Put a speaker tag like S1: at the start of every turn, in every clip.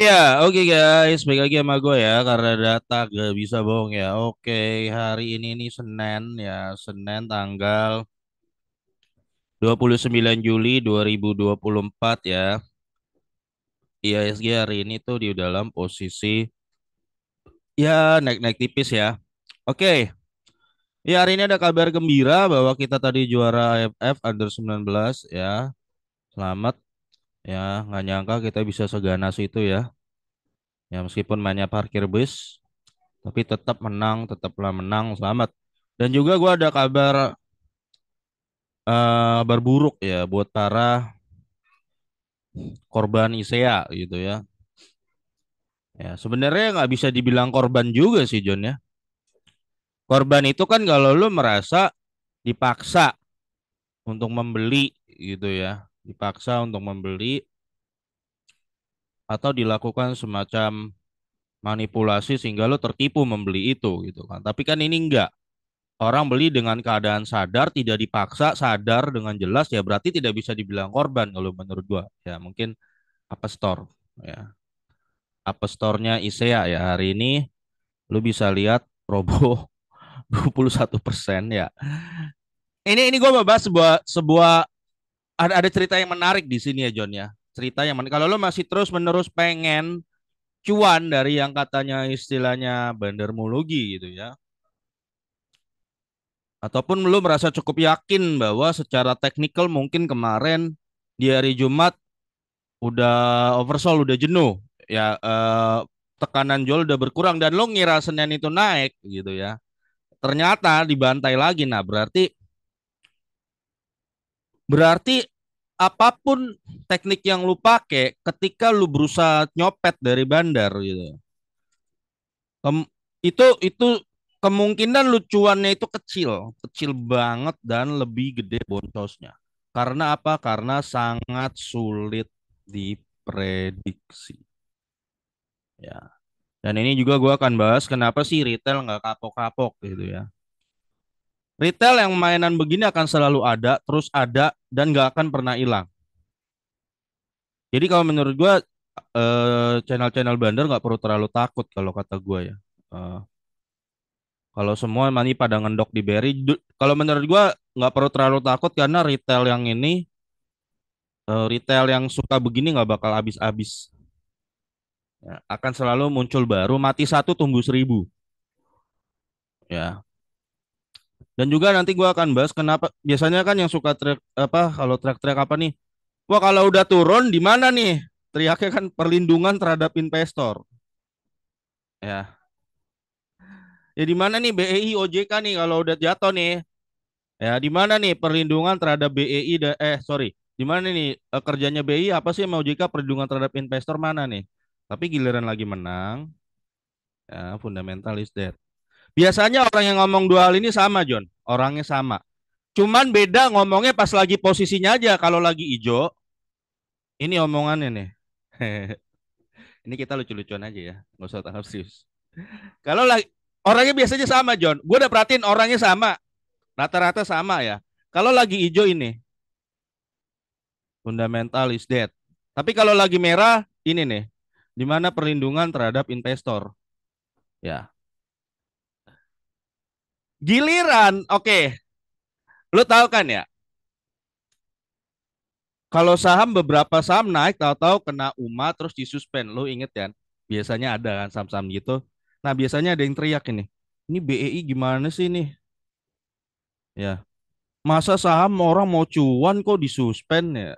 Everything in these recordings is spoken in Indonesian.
S1: Ya, oke okay guys, baik lagi sama gue ya karena data gak bisa bohong ya. Oke, okay, hari ini nih Senin ya, Senin tanggal 29 Juli 2024 ya. IASG hari ini tuh di dalam posisi ya naik-naik tipis ya. Oke. Okay. Ya, hari ini ada kabar gembira bahwa kita tadi juara AFF Under 19 ya. Selamat Ya, nggak nyangka kita bisa seganas itu ya. Ya, meskipun mainnya parkir bus, tapi tetap menang, tetaplah menang, selamat. Dan juga gue ada kabar uh, eh, kabar ya buat para korban ISEA gitu ya. Ya, sebenarnya nggak bisa dibilang korban juga sih John ya. Korban itu kan kalau lu merasa dipaksa untuk membeli gitu ya dipaksa untuk membeli atau dilakukan semacam manipulasi sehingga lo tertipu membeli itu gitu kan. Tapi kan ini enggak. Orang beli dengan keadaan sadar, tidak dipaksa, sadar dengan jelas ya berarti tidak bisa dibilang korban kalau menurut gua. Ya mungkin apa Store ya. apa Store-nya ISEA ya hari ini lu bisa lihat robo 21% ya. Ini ini gua bahas sebuah sebuah ada ada cerita yang menarik di sini ya John ya. Cerita yang menarik. Kalau lo masih terus menerus pengen cuan dari yang katanya istilahnya bandermologi gitu ya. Ataupun lo merasa cukup yakin bahwa secara teknikal mungkin kemarin di hari Jumat udah oversold udah jenuh ya eh, tekanan jual udah berkurang dan lo ngira Senin itu naik gitu ya. Ternyata dibantai lagi. Nah, berarti berarti apapun teknik yang lu pake, ketika lu berusaha nyopet dari bandar gitu Kem, itu itu kemungkinan lucuannya itu kecil kecil banget dan lebih gede boncosnya karena apa karena sangat sulit diprediksi ya dan ini juga gue akan bahas kenapa sih retail nggak kapok-kapok gitu ya Retail yang mainan begini akan selalu ada, terus ada dan nggak akan pernah hilang. Jadi kalau menurut gue eh, channel-channel bandar nggak perlu terlalu takut kalau kata gue ya. Eh, kalau semua mani pada ngendok di Berry, kalau menurut gue nggak perlu terlalu takut karena retail yang ini eh, retail yang suka begini nggak bakal habis-habis. Ya, akan selalu muncul baru, mati satu tumbuh seribu. Ya, dan juga nanti gue akan bahas kenapa biasanya kan yang suka trek apa kalau trek-trek apa nih? Wah kalau udah turun di mana nih? Teriaknya kan perlindungan terhadap investor. Ya. Ya di mana nih BEI OJK nih kalau udah jatuh nih? Ya di mana nih perlindungan terhadap BEI da, eh sorry di mana nih eh, kerjanya BI e apa sih mau OJK perlindungan terhadap investor mana nih? Tapi giliran lagi menang, ya fundamental is dead. Biasanya orang yang ngomong dua hal ini sama, John. Orangnya sama. Cuman beda ngomongnya pas lagi posisinya aja. Kalau lagi ijo, ini omongannya nih. ini kita lucu-lucuan aja ya. Nggak usah tanggap serius. Kalau lagi orangnya biasanya sama, John. Gue udah perhatiin orangnya sama. Rata-rata sama ya. Kalau lagi ijo ini, fundamental is dead. Tapi kalau lagi merah, ini nih. dimana perlindungan terhadap investor. Ya, Giliran, oke. Okay. Lu tahu kan ya? Kalau saham beberapa saham naik tahu-tahu kena UMA terus disuspend. Lu inget ya? Biasanya ada kan saham-saham gitu. Nah, biasanya ada yang teriak ini. Ini BEI gimana sih nih? Ya. Masa saham orang mau cuan kok disuspend ya?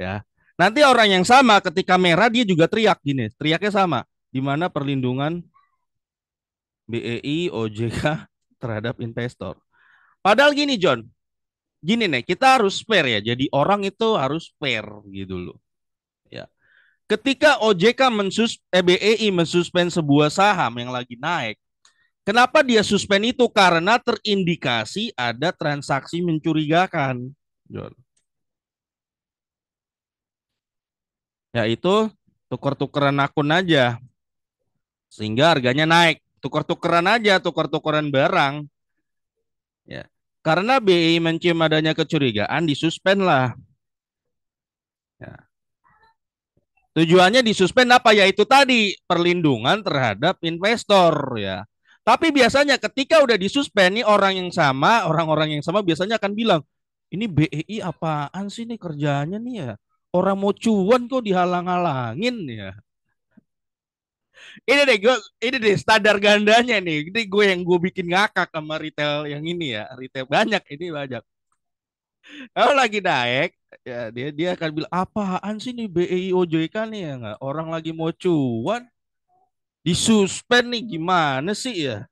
S1: Ya. Nanti orang yang sama ketika merah dia juga teriak gini, teriaknya sama. Di mana perlindungan BEI, OJK terhadap investor. Padahal gini John, gini nih kita harus fair ya. Jadi orang itu harus fair gitu loh. Ya. Ketika OJK mensus eh, BEI mensuspend sebuah saham yang lagi naik, kenapa dia suspend itu? Karena terindikasi ada transaksi mencurigakan, John. Yaitu tuker-tukeran akun aja sehingga harganya naik tukar-tukaran aja, tukar-tukaran barang. Ya. Karena BI mencium adanya kecurigaan, disuspend lah. Ya. Tujuannya disuspend apa? Yaitu tadi perlindungan terhadap investor ya. Tapi biasanya ketika udah disuspend nih orang yang sama, orang-orang yang sama biasanya akan bilang, ini BEI apaan sih nih kerjanya nih ya? Orang mau cuan kok dihalang-halangin ya ini deh gue ini deh standar gandanya nih ini gue yang gue bikin ngakak sama retail yang ini ya retail banyak ini banyak kalau lagi naik ya dia dia akan bilang apaan sih nih BEI OJK nih ya nggak orang lagi mau cuan disuspend nih gimana sih ya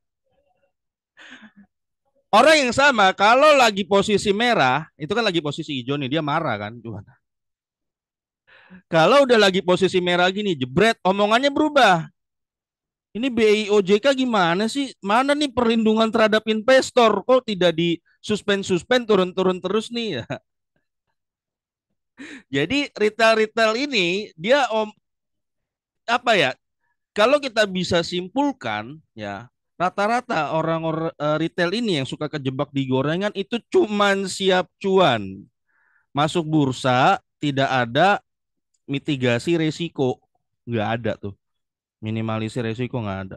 S1: orang yang sama kalau lagi posisi merah itu kan lagi posisi hijau nih dia marah kan Tuhan kalau udah lagi posisi merah gini jebret omongannya berubah ini BI OJK gimana sih? Mana nih perlindungan terhadap investor? Kok tidak di suspend-suspend turun-turun terus nih ya? Jadi retail-retail ini dia om apa ya? Kalau kita bisa simpulkan ya, rata-rata orang eh, retail ini yang suka kejebak di gorengan itu cuman siap cuan. Masuk bursa tidak ada mitigasi resiko. Nggak ada tuh minimalisir resiko nggak ada.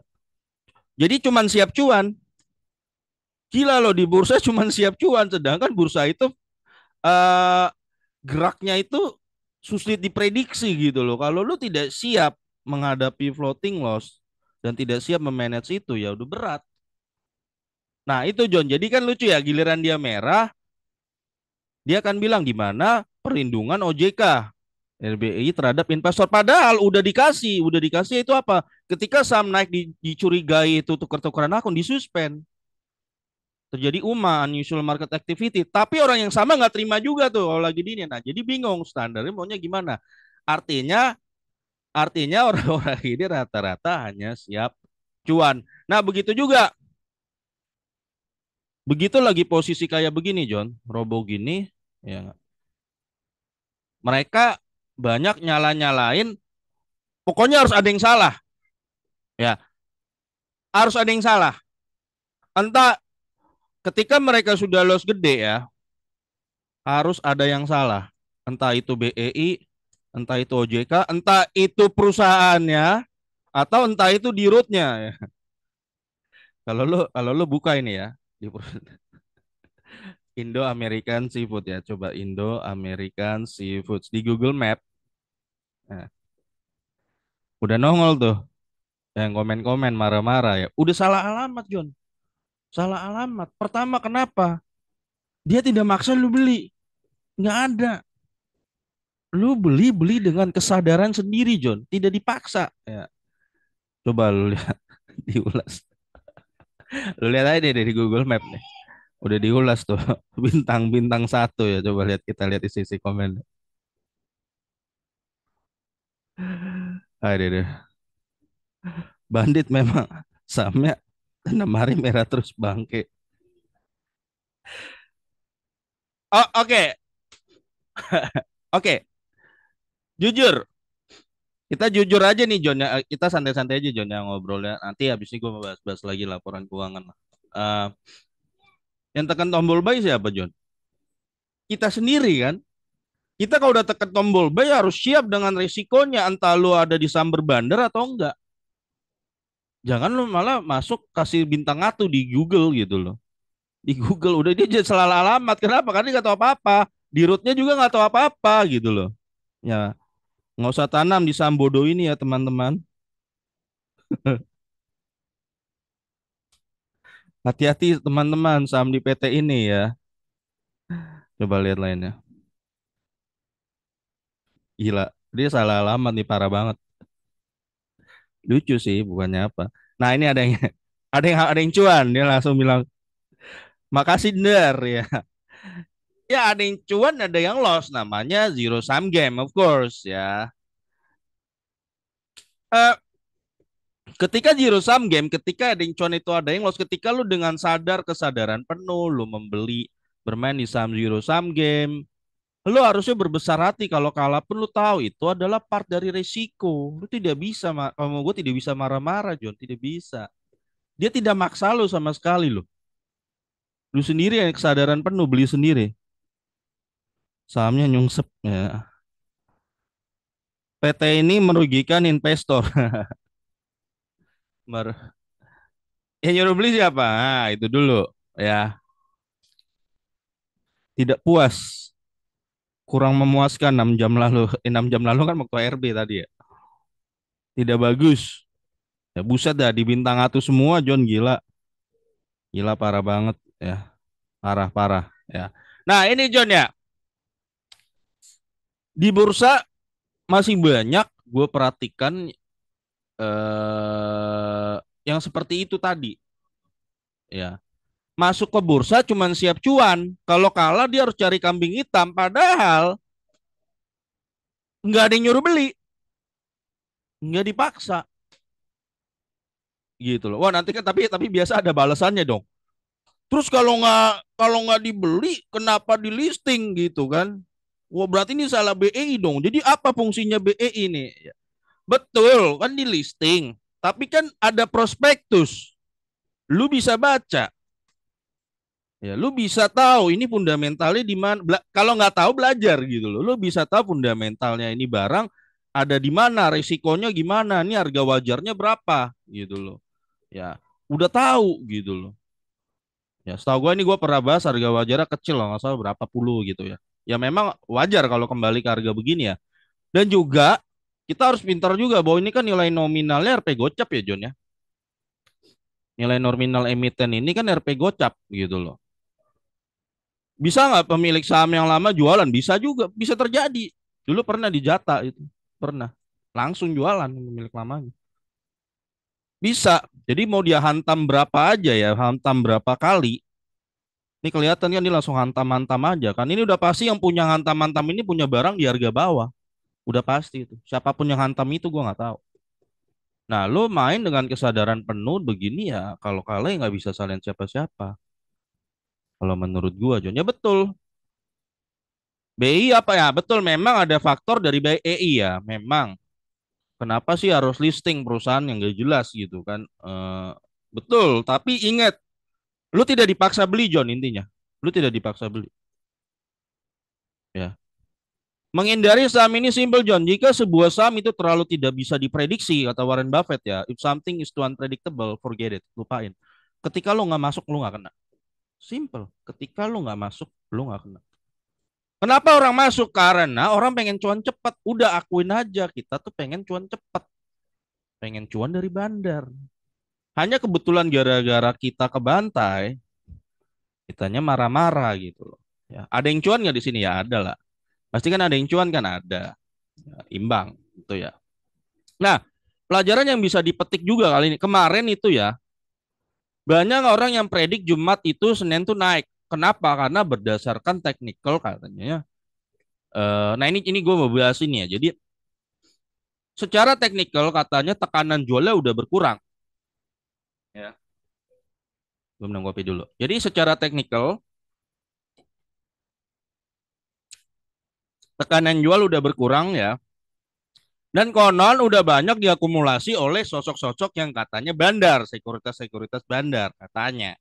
S1: Jadi cuman siap cuan. Gila loh di bursa cuman siap cuan, sedangkan bursa itu uh, geraknya itu sulit diprediksi gitu loh. Kalau lo tidak siap menghadapi floating loss dan tidak siap memanage itu ya udah berat. Nah itu John, jadi kan lucu ya giliran dia merah, dia akan bilang gimana perlindungan OJK RBI terhadap investor. Padahal udah dikasih, udah dikasih itu apa? Ketika saham naik dicurigai itu tukar-tukaran akun disuspend. Terjadi UMA, unusual market activity. Tapi orang yang sama nggak terima juga tuh kalau lagi ini. Nah, jadi bingung standarnya maunya gimana. Artinya artinya orang-orang ini rata-rata hanya siap cuan. Nah, begitu juga begitu lagi posisi kayak begini John, robo gini ya mereka banyak nyala-nyalain pokoknya harus ada yang salah. Ya. Harus ada yang salah. Entah ketika mereka sudah los gede ya, harus ada yang salah. Entah itu BEI, entah itu OJK, entah itu perusahaannya atau entah itu di rootnya. Ya. Kalau lo kalau lo buka ini ya di Indo American Seafood ya, coba Indo American Seafood di Google Map Nah. Udah nongol tuh. Yang komen-komen marah-marah ya. Udah salah alamat, John. Salah alamat. Pertama kenapa? Dia tidak maksa lu beli. Nggak ada. Lu beli-beli dengan kesadaran sendiri, John. Tidak dipaksa. Ya. Coba lu lihat. Diulas. Lu lihat aja dari Google Map nih. Udah diulas tuh. Bintang-bintang satu ya. Coba lihat kita lihat di sisi komen. Aduh, Bandit memang sama. enam hari merah terus bangke. Oh, oke. Okay. oke. Okay. Jujur. Kita jujur aja nih John, ya. kita santai-santai aja John yang ngobrolnya. Nanti habis ini gue bahas-bahas lagi laporan keuangan. Uh, yang tekan tombol buy siapa John? Kita sendiri kan? Kita kalau udah tekan tombol B ya harus siap dengan risikonya entah lu ada di samber bandar atau enggak. Jangan lu malah masuk kasih bintang satu di Google gitu loh. Di Google udah dia jadi salah alamat. Kenapa? Karena dia nggak tahu apa-apa. Di rootnya juga nggak tahu apa-apa gitu loh. Ya nggak usah tanam di Sambodo ini ya teman-teman. Hati-hati teman-teman saham di PT ini ya. Coba lihat lainnya gila dia salah alamat nih parah banget lucu sih bukannya apa nah ini ada yang ada yang ada yang cuan dia langsung bilang makasih der ya ya ada yang cuan ada yang loss namanya zero sum game of course ya uh, ketika zero sum game ketika ada yang cuan itu ada yang loss ketika lu dengan sadar kesadaran penuh lu membeli bermain di saham zero sum game lo harusnya berbesar hati kalau kalah pun lo tahu itu adalah part dari resiko. lo tidak bisa, kalau gue tidak bisa marah-marah, John. Tidak bisa. Dia tidak maksa lo sama sekali lo lo sendiri yang kesadaran penuh beli sendiri. Sahamnya nyungsep ya. PT ini merugikan investor. mer yang nyuruh beli siapa? Nah, itu dulu ya. Tidak puas kurang memuaskan 6 jam lalu. Eh, 6 jam lalu kan waktu RB tadi ya. Tidak bagus. Ya buset dah di bintang satu semua John gila. Gila parah banget ya. Parah-parah ya. Nah, ini John ya. Di bursa masih banyak gue perhatikan eh yang seperti itu tadi. Ya masuk ke bursa cuma siap cuan. Kalau kalah dia harus cari kambing hitam. Padahal nggak ada yang nyuruh beli. Nggak dipaksa. Gitu loh. Wah nanti kan tapi tapi biasa ada balasannya dong. Terus kalau nggak kalau nggak dibeli, kenapa di listing gitu kan? Wah berarti ini salah BEI dong. Jadi apa fungsinya BEI ini? Ya, betul kan di listing, tapi kan ada prospektus. Lu bisa baca. Ya, lu bisa tahu ini fundamentalnya di mana. Kalau nggak tahu belajar gitu loh. Lu bisa tahu fundamentalnya ini barang ada di mana, resikonya gimana, ini harga wajarnya berapa gitu loh. Ya, udah tahu gitu loh. Ya, setahu gue ini gue pernah bahas harga wajarnya kecil loh, nggak salah berapa puluh gitu ya. Ya memang wajar kalau kembali ke harga begini ya. Dan juga kita harus pintar juga bahwa ini kan nilai nominalnya RP gocap ya John ya. Nilai nominal emiten ini kan RP gocap gitu loh bisa nggak pemilik saham yang lama jualan? Bisa juga, bisa terjadi. Dulu pernah di dijata itu, pernah langsung jualan pemilik lamanya. Bisa. Jadi mau dia hantam berapa aja ya, hantam berapa kali. Ini kelihatan kan dia langsung hantam-hantam aja kan. Ini udah pasti yang punya hantam-hantam ini punya barang di harga bawah. Udah pasti itu. Siapapun yang hantam itu gua nggak tahu. Nah, lo main dengan kesadaran penuh begini ya, kalau kalian ya nggak bisa salin siapa-siapa. Kalau menurut gua John ya betul. BI apa ya? Betul memang ada faktor dari BI e ya, memang. Kenapa sih harus listing perusahaan yang gak jelas gitu kan? E, betul, tapi ingat lu tidak dipaksa beli John intinya. Lu tidak dipaksa beli. Ya. Menghindari saham ini simple John. Jika sebuah saham itu terlalu tidak bisa diprediksi kata Warren Buffett ya, if something is too unpredictable, forget it, lupain. Ketika lu nggak masuk lu nggak kena. Simple. Ketika lo nggak masuk, lo nggak kena. Kenapa orang masuk? Karena orang pengen cuan cepat. Udah akuin aja kita tuh pengen cuan cepat. Pengen cuan dari bandar. Hanya kebetulan gara-gara kita ke bantai, kitanya marah-marah gitu loh. Ya, ada yang cuan nggak di sini ya? Ada lah. Pasti kan ada yang cuan kan ada. Ya, imbang itu ya. Nah, pelajaran yang bisa dipetik juga kali ini. Kemarin itu ya, banyak orang yang predik Jumat itu Senin tuh naik. Kenapa? Karena berdasarkan technical katanya. ya. Eh, nah ini ini gue mau bahas ini ya. Jadi secara technical katanya tekanan jualnya udah berkurang. Ya. Gue minum kopi dulu. Jadi secara technical tekanan jual udah berkurang ya. Dan konon udah banyak diakumulasi oleh sosok-sosok yang katanya bandar, sekuritas-sekuritas bandar katanya.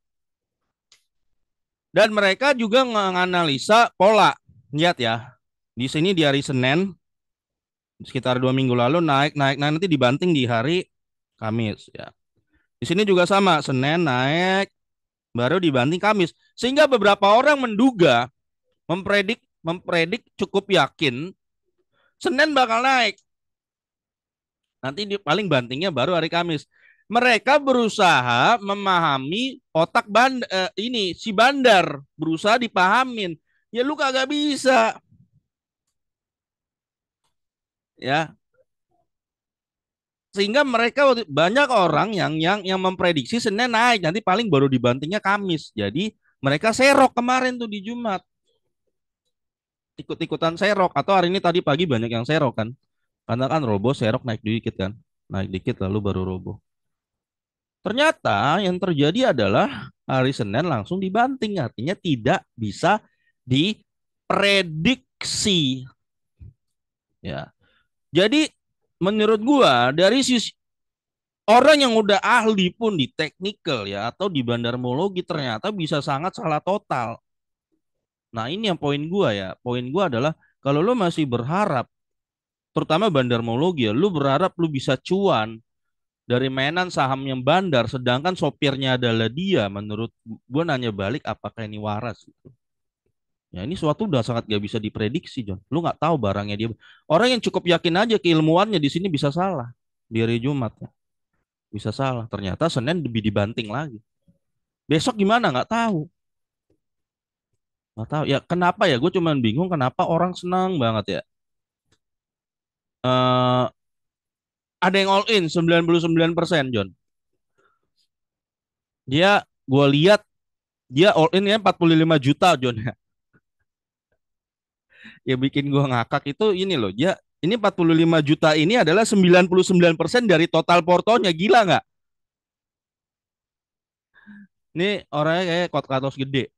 S1: Dan mereka juga menganalisa pola. Lihat ya, di sini di hari Senin, sekitar dua minggu lalu naik, naik, naik, nanti dibanting di hari Kamis. ya. Di sini juga sama, Senin naik, baru dibanting Kamis. Sehingga beberapa orang menduga, mempredik, mempredik cukup yakin, Senin bakal naik. Nanti di, paling bantingnya baru hari Kamis. Mereka berusaha memahami otak band eh, ini si bandar berusaha dipahamin. Ya lu kagak bisa. Ya. Sehingga mereka banyak orang yang yang yang memprediksi Senin naik, nanti paling baru dibantingnya Kamis. Jadi mereka serok kemarin tuh di Jumat ikut-ikutan serok atau hari ini tadi pagi banyak yang serok kan karena kan robo serok naik dikit kan. Naik dikit lalu baru robo. Ternyata yang terjadi adalah hari Senin langsung dibanting. Artinya tidak bisa diprediksi. Ya. Jadi menurut gua dari sisi orang yang udah ahli pun di technical ya atau di bandarmologi ternyata bisa sangat salah total. Nah, ini yang poin gua ya. Poin gua adalah kalau lo masih berharap terutama bandar mologi ya, lu berharap lu bisa cuan dari mainan saham yang bandar, sedangkan sopirnya adalah dia. Menurut gue nanya balik, apakah ini waras? Ya ini suatu udah sangat gak bisa diprediksi, John. Lu gak tahu barangnya dia. Orang yang cukup yakin aja keilmuannya di sini bisa salah di hari Jumat ya. Bisa salah. Ternyata Senin lebih dibanting lagi. Besok gimana Gak tahu. Gak tahu. Ya kenapa ya? Gue cuman bingung kenapa orang senang banget ya uh, ada yang all in 99% persen John. Dia gue lihat dia all in ya 45 juta John ya. Ya bikin gue ngakak itu ini loh dia ini 45 juta ini adalah 99% persen dari total portonya gila nggak? Ini orangnya kayak kot katos gede.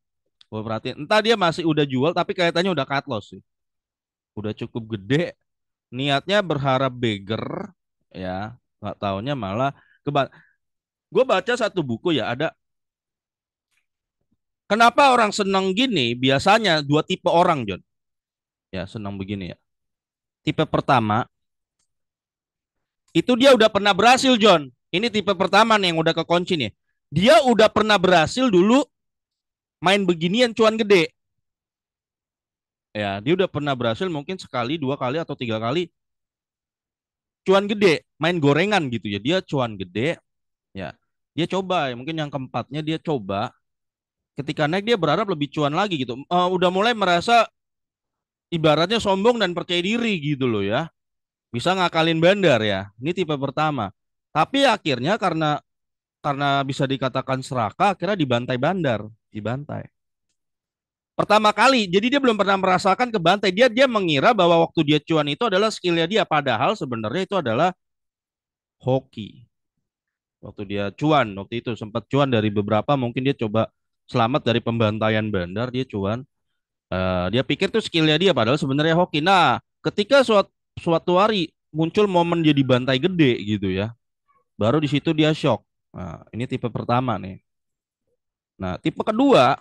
S1: Gue perhatiin. Entah dia masih udah jual tapi kelihatannya udah cut loss sih. Udah cukup gede niatnya berharap bigger ya nggak tahunya malah keba gue baca satu buku ya ada kenapa orang senang gini biasanya dua tipe orang John ya senang begini ya tipe pertama itu dia udah pernah berhasil John ini tipe pertama nih yang udah kekunci nih dia udah pernah berhasil dulu main beginian cuan gede ya dia udah pernah berhasil mungkin sekali dua kali atau tiga kali cuan gede main gorengan gitu ya dia cuan gede ya dia coba ya mungkin yang keempatnya dia coba ketika naik dia berharap lebih cuan lagi gitu uh, udah mulai merasa ibaratnya sombong dan percaya diri gitu loh ya bisa ngakalin bandar ya ini tipe pertama tapi akhirnya karena karena bisa dikatakan serakah akhirnya dibantai bandar dibantai pertama kali. Jadi dia belum pernah merasakan ke bantai. Dia dia mengira bahwa waktu dia cuan itu adalah skillnya dia. Padahal sebenarnya itu adalah hoki. Waktu dia cuan, waktu itu sempat cuan dari beberapa. Mungkin dia coba selamat dari pembantaian bandar, dia cuan. Uh, dia pikir tuh skillnya dia, padahal sebenarnya hoki. Nah, ketika suatu, suatu hari muncul momen jadi bantai gede gitu ya, baru di situ dia shock. Nah, ini tipe pertama nih. Nah, tipe kedua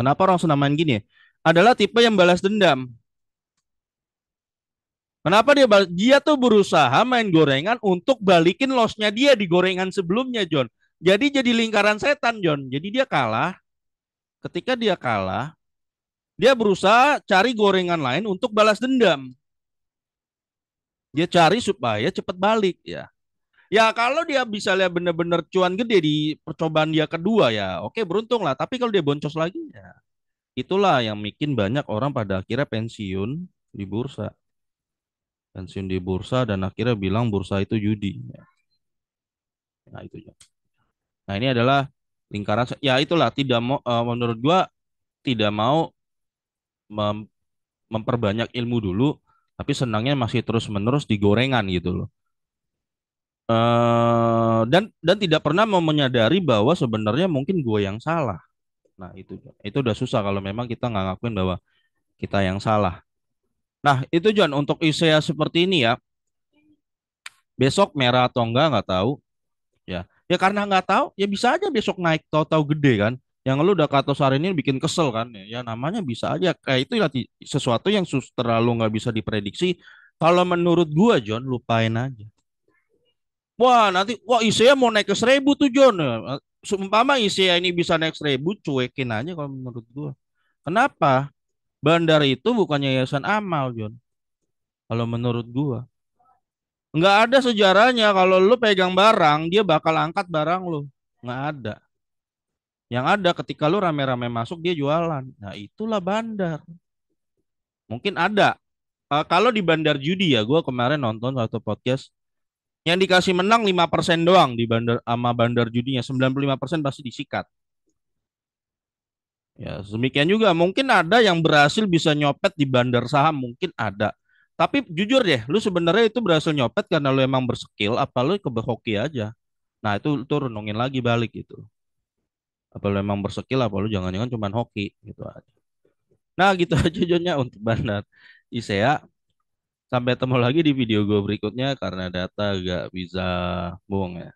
S1: Kenapa orang Sunda main gini Adalah tipe yang balas dendam. Kenapa dia dia tuh berusaha main gorengan untuk balikin lossnya dia di gorengan sebelumnya John. Jadi jadi lingkaran setan John. Jadi dia kalah. Ketika dia kalah, dia berusaha cari gorengan lain untuk balas dendam. Dia cari supaya cepat balik ya. Ya kalau dia bisa lihat bener-bener cuan gede di percobaan dia kedua ya, oke beruntung lah. Tapi kalau dia boncos lagi ya, itulah yang bikin banyak orang pada akhirnya pensiun di bursa. Pensiun di bursa dan akhirnya bilang bursa itu judi. Nah itu ya. Nah ini adalah lingkaran. Ya itulah tidak mau eh, menurut gua tidak mau mem memperbanyak ilmu dulu, tapi senangnya masih terus menerus digorengan gitu loh. Uh, dan dan tidak pernah mau menyadari bahwa sebenarnya mungkin gue yang salah. Nah itu itu udah susah kalau memang kita nggak ngakuin bahwa kita yang salah. Nah itu John untuk Isaiah seperti ini ya. Besok merah atau enggak nggak tahu. Ya ya karena nggak tahu ya bisa aja besok naik tahu-tahu gede kan. Yang lu udah kata hari ini bikin kesel kan. Ya namanya bisa aja kayak itu sesuatu yang terlalu nggak bisa diprediksi. Kalau menurut gua John lupain aja Wah nanti wah isya mau naik ke seribu tuh John. Eh, Sumpama Isaiah ini bisa naik seribu, cuekin aja kalau menurut gua. Kenapa? Bandar itu bukan yayasan amal John. Kalau menurut gua. Nggak ada sejarahnya kalau lu pegang barang, dia bakal angkat barang lu. Nggak ada. Yang ada ketika lu rame-rame masuk dia jualan. Nah itulah bandar. Mungkin ada. Uh, kalau di bandar judi ya, gue kemarin nonton satu podcast yang dikasih menang 5% doang di bandar sama bandar judinya 95% pasti disikat ya demikian juga mungkin ada yang berhasil bisa nyopet di bandar saham mungkin ada tapi jujur deh lu sebenarnya itu berhasil nyopet karena lu emang berskill apa lu kebehoki aja nah itu tuh renungin lagi balik gitu apa lu emang berskill apa lu jangan-jangan cuman hoki gitu aja nah gitu aja jujurnya untuk bandar ISEA Sampai ketemu lagi di video gue berikutnya karena data gak bisa bohong ya.